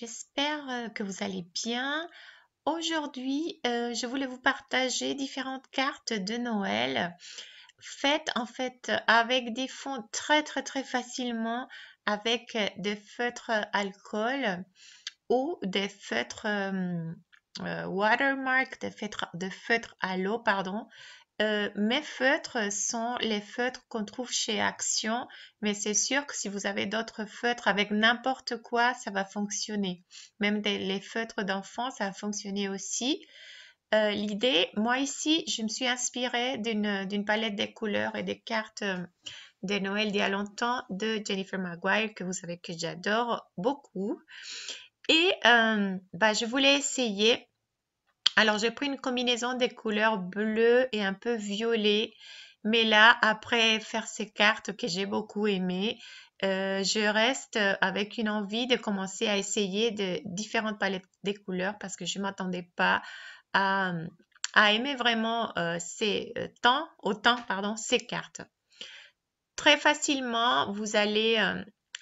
j'espère euh, que vous allez bien. Aujourd'hui, euh, je voulais vous partager différentes cartes de Noël faites en fait avec des fonds très très très facilement avec des feutres alcool ou des feutres euh, watermark, des feutres, des feutres à l'eau, pardon. Euh, mes feutres sont les feutres qu'on trouve chez Action, mais c'est sûr que si vous avez d'autres feutres avec n'importe quoi, ça va fonctionner. Même les feutres d'enfants, ça va fonctionner aussi. Euh, l'idée, moi ici, je me suis inspirée d'une palette des couleurs et des cartes euh, de Noël d'il y a longtemps de Jennifer Maguire, que vous savez que j'adore beaucoup. Et bah, je voulais essayer alors, j'ai pris une combinaison des couleurs bleues et un peu violet. Mais là, après faire ces cartes que j'ai beaucoup aimées, euh, je reste avec une envie de commencer à essayer de différentes palettes des couleurs parce que je ne m'attendais pas à, aimer vraiment euh, ces euh, temps, autant pardon, ces cartes. Très facilement, vous allez,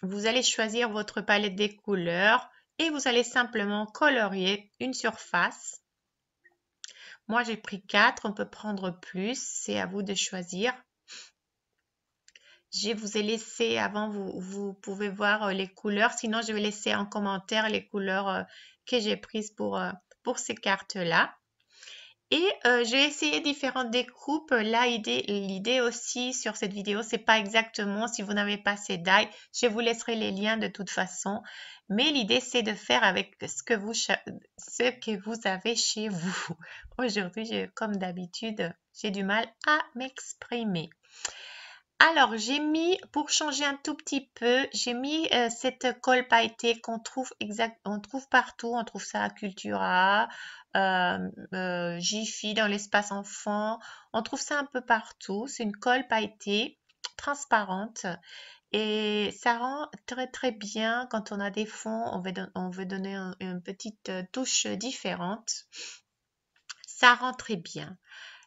vous allez choisir votre palette des couleurs et vous allez simplement colorier une surface moi, j'ai pris 4. On peut prendre plus. C'est à vous de choisir. Je vous ai laissé, avant, vous, vous pouvez voir euh, les couleurs. Sinon, je vais laisser en commentaire les couleurs euh, que j'ai prises pour, euh, pour ces cartes-là. Et euh, j'ai essayé différentes découpes. l'idée aussi sur cette vidéo, c'est pas exactement si vous n'avez pas ces d'ail, Je vous laisserai les liens de toute façon. Mais l'idée, c'est de faire avec ce que vous, ce que vous avez chez vous. Aujourd'hui, comme d'habitude, j'ai du mal à m'exprimer. Alors, j'ai mis, pour changer un tout petit peu, j'ai mis euh, cette colle pailletée qu'on trouve on trouve partout. On trouve ça à Cultura, euh, euh, Jiffy, dans l'espace enfant. On trouve ça un peu partout. C'est une colle pailletée, transparente. Et ça rend très très bien quand on a des fonds, on veut, on veut donner une petite touche différente. Ça rend très bien.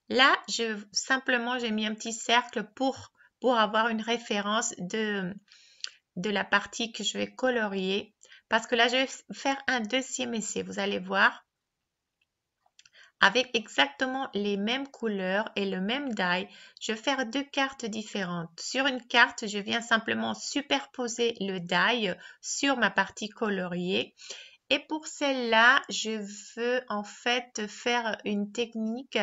Là, je, simplement, j'ai mis un petit cercle pour avoir une référence de, de la partie que je vais colorier. Parce que là, je vais faire un deuxième essai, vous allez voir, avec exactement les mêmes couleurs et le même die. Je vais faire deux cartes différentes. Sur une carte, je viens simplement superposer le die sur ma partie coloriée. Et pour celle-là, je veux en fait faire une technique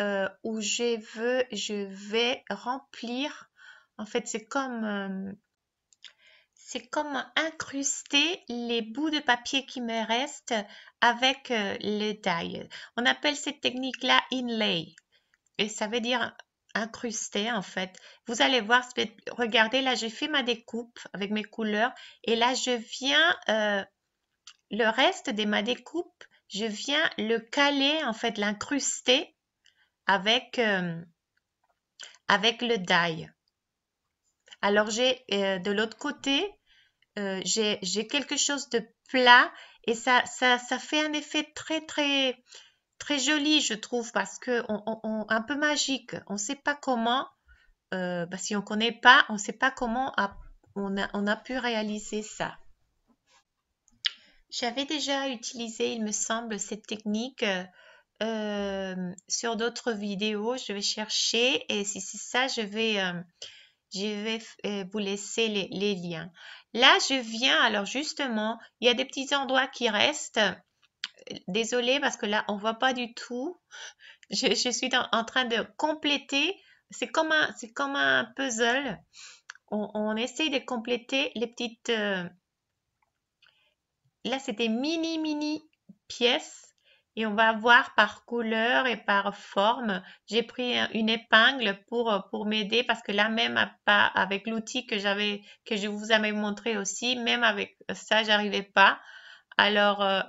euh, où je veux, je vais remplir. En fait, c'est comme euh, c'est comme incruster les bouts de papier qui me restent avec euh, les le On appelle cette technique-là inlay et ça veut dire incruster en fait. Vous allez voir, regardez là, j'ai fait ma découpe avec mes couleurs et là je viens le reste de ma découpe, je viens le caler en fait, l'incruster euh, avec, le die. Alors, j'ai euh, de l'autre côté, euh, j'ai quelque chose de plat et ça, fait un effet très, très, très joli, je trouve, parce que un peu magique. On ne sait pas comment, bah, si on ne connaît pas, on ne sait pas comment on, a, on a pu réaliser ça. J'avais déjà utilisé, il me semble, cette technique sur d'autres vidéos, je vais chercher et si c'est ça, je vais, je vais euh, vous laisser les, liens. Là, je viens, alors justement, il y a des petits endroits qui restent. Désolée parce que là, on voit pas du tout. Je, suis en, train de compléter. C'est comme, un, comme un puzzle. On, essaye de compléter les petites... Euh, là, c'était mini, mini pièces et on va voir par couleur et par forme. J'ai pris une épingle pour, euh, pour m'aider parce que là, même pas avec l'outil que j'avais, que je vous avais montré aussi, même avec ça, j'arrivais pas. Alors, euh,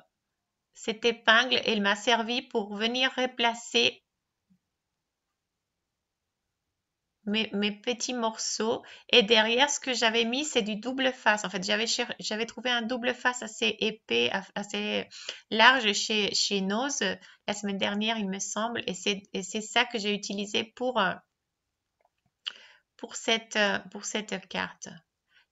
cette épingle, elle m'a servi pour venir replacer mes, petits morceaux. Et derrière, ce que j'avais mis, c'est du double face. En fait, j'avais, j'avais trouvé un double face assez épais, assez large chez, chez Nose la semaine dernière, il me semble. Et c'est, ça que j'ai utilisé pour, euh, pour, cette, euh, pour cette carte.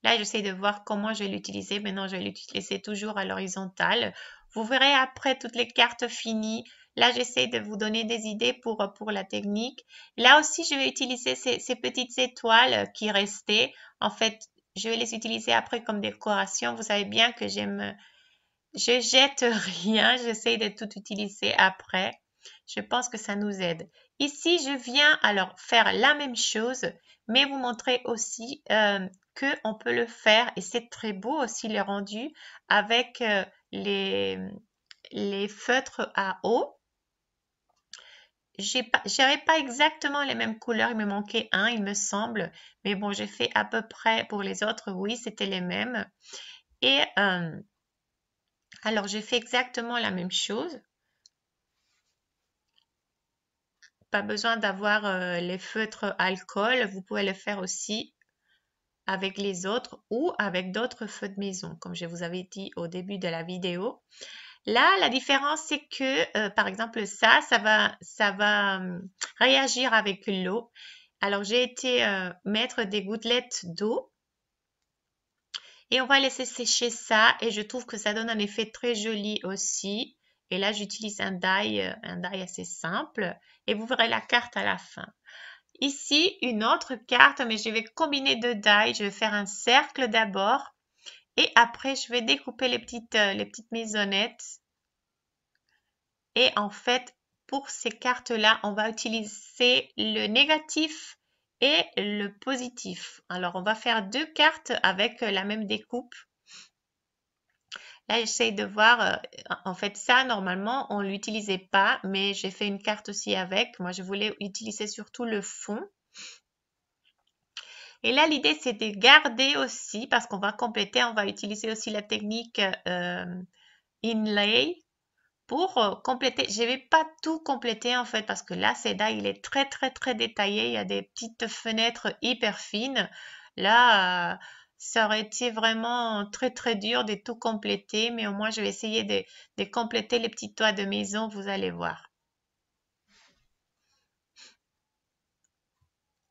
Là, j'essaie de voir comment je vais l'utiliser. Maintenant, je vais l'utiliser toujours à l'horizontale. Vous verrez après toutes les cartes finies. Là, j'essaie de vous donner des idées pour, euh, pour la technique. Là aussi, je vais utiliser ces, petites étoiles euh, qui restaient. En fait, je vais les utiliser après comme décoration. Vous savez bien que j'aime, je jette rien, j'essaie de tout utiliser après. Je pense que ça nous aide. Ici, je viens alors faire la même chose, mais vous montrer aussi euh, que on peut le faire et c'est très beau aussi le rendu avec euh, les, les feutres à eau j'avais pas exactement les mêmes couleurs, il me manquait un, il me semble, mais bon, j'ai fait à peu près pour les autres, oui, c'était les mêmes. Et euh, alors, j'ai fait exactement la même chose. Pas besoin d'avoir euh, les feutres alcool, vous pouvez le faire aussi avec les autres ou avec d'autres feux de maison, comme je vous avais dit au début de la vidéo. Là, la différence, c'est que, euh, par exemple, ça, ça va, ça va hum, réagir avec l'eau. Alors, j'ai été euh, mettre des gouttelettes d'eau. Et on va laisser sécher ça. Et je trouve que ça donne un effet très joli aussi. Et là, j'utilise un die, euh, un die assez simple. Et vous verrez la carte à la fin. Ici, une autre carte, mais je vais combiner deux die. Je vais faire un cercle d'abord et après, je vais découper les petites, euh, les petites maisonnettes. Et en fait, pour ces cartes-là, on va utiliser le négatif et le positif. Alors, on va faire deux cartes avec euh, la même découpe. Là, j'essaie de voir, euh, en fait, ça, normalement, on ne l'utilisait pas, mais j'ai fait une carte aussi avec. Moi, je voulais utiliser surtout le fond. Et là, l'idée, c'est de garder aussi, parce qu'on va compléter, on va utiliser aussi la technique euh, inlay pour euh, compléter. Je ne vais pas tout compléter en fait, parce que là, c'est là, il est très, très, très détaillé. Il y a des petites fenêtres hyper fines. Là, euh, ça aurait été vraiment très, très dur de tout compléter, mais au moins, je vais essayer de, de compléter les petits toits de maison, vous allez voir.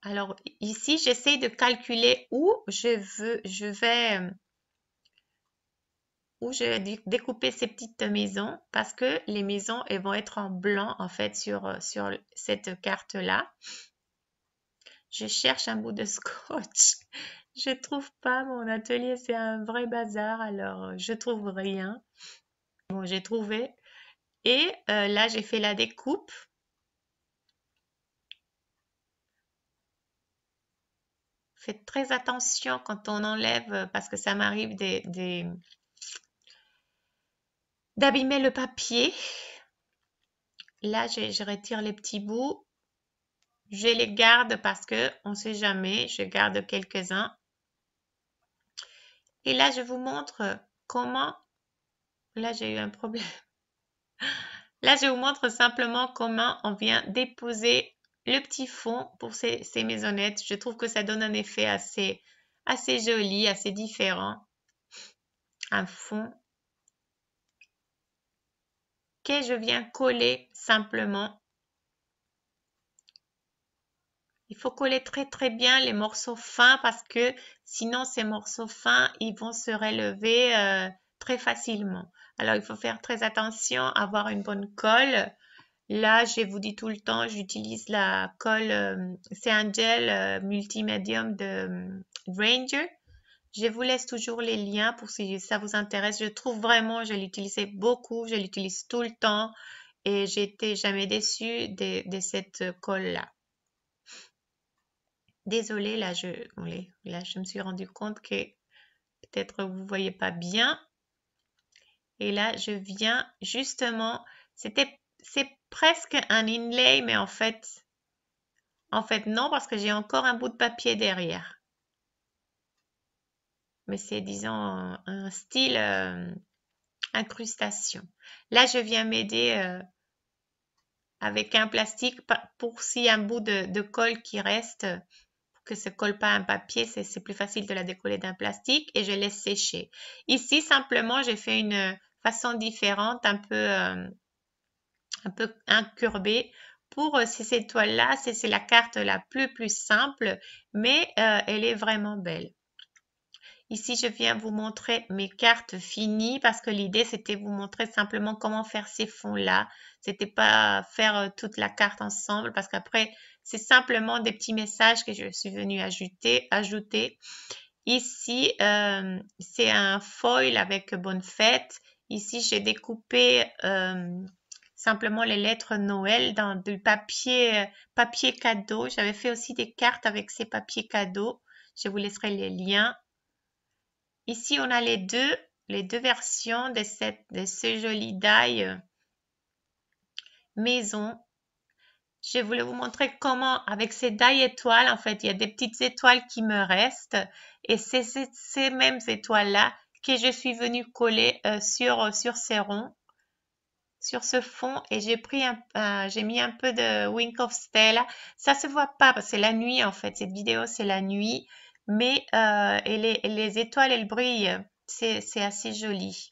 Alors ici, j'essaie de calculer où je veux, je vais, euh, où je découper ces petites maisons parce que les maisons, elles vont être en blanc en fait sur, euh, sur cette carte-là. Je cherche un bout de scotch. Je trouve pas mon atelier, c'est un vrai bazar, alors euh, je trouve rien. Bon, j'ai trouvé. Et là, j'ai fait la découpe. Faites très attention quand on enlève, euh, parce que ça m'arrive d'abîmer le papier. Là, je, je retire les petits bouts. Je les garde parce que on ne sait jamais. Je garde quelques-uns. Et là, je vous montre comment. Là, j'ai eu un problème. Là, je vous montre simplement comment on vient déposer le petit fond pour ces, maisonnettes. Je trouve que ça donne un effet assez, joli, assez différent. Un fond que je viens coller simplement. Il faut coller très très bien les morceaux fins parce que sinon ces morceaux fins, ils vont se relever euh, très facilement. Alors il faut faire très attention, avoir une bonne colle Là, je vous dis tout le temps, j'utilise la colle, euh, c'est un gel euh, multimédium de euh, Ranger. Je vous laisse toujours les liens pour si ça vous intéresse. Je trouve vraiment, je l'utilisais beaucoup, je l'utilise tout le temps et j'étais jamais déçue de, cette colle-là. Désolée, là je, là, je me suis rendu compte que peut-être vous ne voyez pas bien. Et là, je viens justement, c'était, c'est presque un inlay, mais en fait, en fait non, parce que j'ai encore un bout de papier derrière. Mais c'est, disons, un, style euh, incrustation. Là, je viens m'aider euh, avec un plastique pour si un bout de, colle qui reste, pour que se colle pas un papier, c'est plus facile de la décoller d'un plastique et je laisse sécher. Ici, simplement, j'ai fait une façon différente, un peu... Euh, un peu incurvée. Pour euh, ces étoiles-là, c'est la carte la plus plus simple, mais euh, elle est vraiment belle. Ici, je viens vous montrer mes cartes finies parce que l'idée, c'était vous montrer simplement comment faire ces fonds-là. C'était pas faire euh, toute la carte ensemble parce qu'après, c'est simplement des petits messages que je suis venue ajouter. ajouter. Ici, c'est un foil avec bonne fête. Ici, j'ai découpé simplement les lettres Noël dans du papier, euh, papier cadeau. J'avais fait aussi des cartes avec ces papiers cadeaux. Je vous laisserai les liens. Ici, on a les deux, les deux versions de, cette, de ce joli die euh, maison. Je voulais vous montrer comment, avec ces die étoiles, en fait, il y a des petites étoiles qui me restent. Et c'est ces, mêmes étoiles-là que je suis venue coller euh, sur, sur ces ronds sur ce fond et j'ai pris un, euh, j'ai mis un peu de Wink of Stella. Ça se voit pas parce que c'est la nuit en fait. Cette vidéo c'est la nuit, mais euh, et les, les, étoiles elles brillent. C'est, assez joli.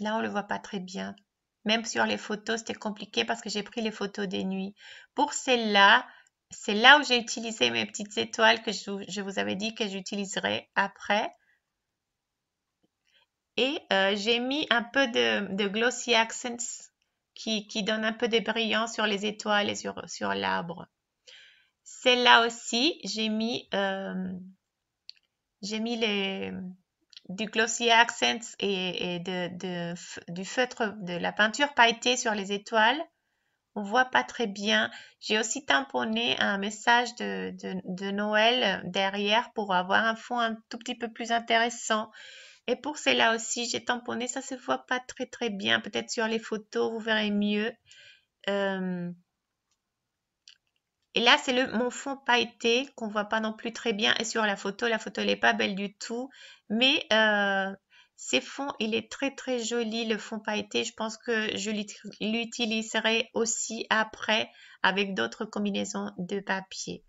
Là on le voit pas très bien. Même sur les photos c'était compliqué parce que j'ai pris les photos des nuits. Pour celle-là, c'est là où j'ai utilisé mes petites étoiles que je, je vous avais dit que j'utiliserai après. Et euh, j'ai mis un peu de, glossy accents qui, qui, donne un peu de brillant sur les étoiles et sur, sur l'arbre. Celle-là aussi, j'ai mis, euh, j'ai mis les, du glossy accents et, de, du feutre de la peinture pailletée sur les étoiles. On voit pas très bien. J'ai aussi tamponné un message de, de, de Noël euh, derrière pour avoir un fond un tout petit peu plus intéressant. Et pour cela aussi, j'ai tamponné, ça se voit pas très très bien. Peut-être sur les photos, vous verrez mieux. Euh, et là, c'est le mon fond pailleté qu'on voit pas non plus très bien. Et sur la photo, la photo, n'est pas belle du tout. Mais ce euh, ces fonds, il est très très joli, le fond pailleté. Je pense que je l'utiliserai aussi après avec d'autres combinaisons de papier.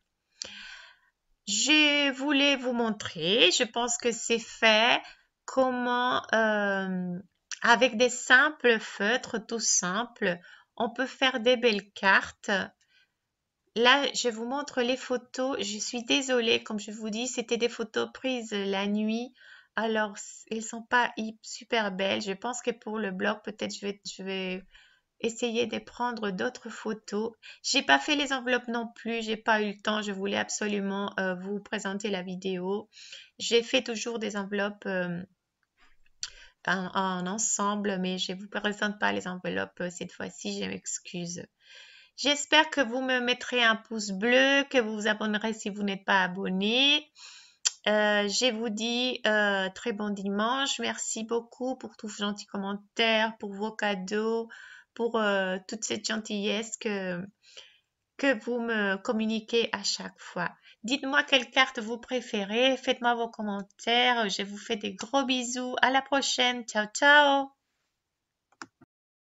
Je voulais vous montrer, je pense que c'est fait comment euh, avec des simples feutres tout simples, on peut faire des belles cartes. Là, je vous montre les photos. Je suis désolée, comme je vous dis, c'était des photos prises la nuit. Alors, elles sont pas super belles. Je pense que pour le blog, peut-être je je vais essayer de prendre d'autres photos. J'ai pas fait les enveloppes non plus, j'ai pas eu le temps, je voulais absolument euh, vous présenter la vidéo. J'ai fait toujours des enveloppes euh, en, ensemble, mais je vous présente pas les enveloppes euh, cette fois-ci, je m'excuse. J'espère que vous me mettrez un pouce bleu, que vous vous abonnerez si vous n'êtes pas abonné. je vous dis très bon dimanche. Merci beaucoup pour tous vos gentils commentaires, pour vos cadeaux pour euh, toute cette gentillesse que, que vous me communiquez à chaque fois. Dites-moi quelle carte vous préférez, faites-moi vos commentaires, je vous fais des gros bisous, à la prochaine, ciao ciao